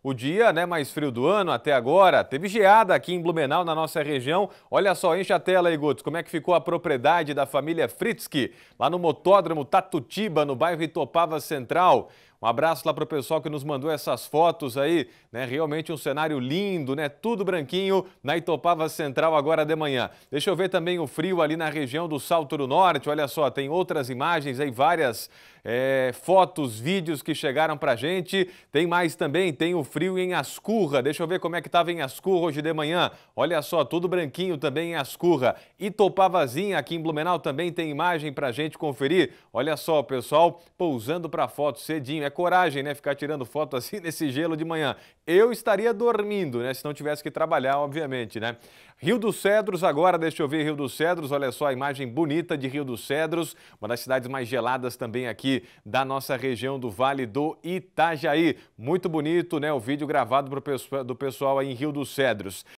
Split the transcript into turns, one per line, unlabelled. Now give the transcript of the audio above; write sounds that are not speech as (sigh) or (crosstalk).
O dia né, mais frio do ano até agora, teve geada aqui em Blumenau, na nossa região. Olha só, enche a tela aí, Gutos, como é que ficou a propriedade da família Fritzky, lá no motódromo Tatutiba, no bairro Itopava Central. Um abraço lá para o pessoal que nos mandou essas fotos aí, né? Realmente um cenário lindo, né? Tudo branquinho na Itopava Central agora de manhã. Deixa eu ver também o frio ali na região do Salto do Norte. Olha só, tem outras imagens aí, várias é, fotos, vídeos que chegaram para gente. Tem mais também, tem o frio em Ascurra. Deixa eu ver como é que estava em Ascurra hoje de manhã. Olha só, tudo branquinho também em Ascurra. Itopavazinha aqui em Blumenau também tem imagem para gente conferir. Olha só, pessoal pousando para foto cedinho. É coragem, né? Ficar tirando foto assim (laughs) nesse gelo de manhã. Eu estaria dormindo, né? Se não tivesse que trabalhar, obviamente, né? Rio dos Cedros, agora deixa eu ver Rio dos Cedros. Olha só a imagem bonita de Rio dos Cedros, uma das cidades mais geladas também aqui da nossa região do Vale do Itajaí. Muito bonito, né? O vídeo gravado pro, do pessoal aí em Rio dos Cedros.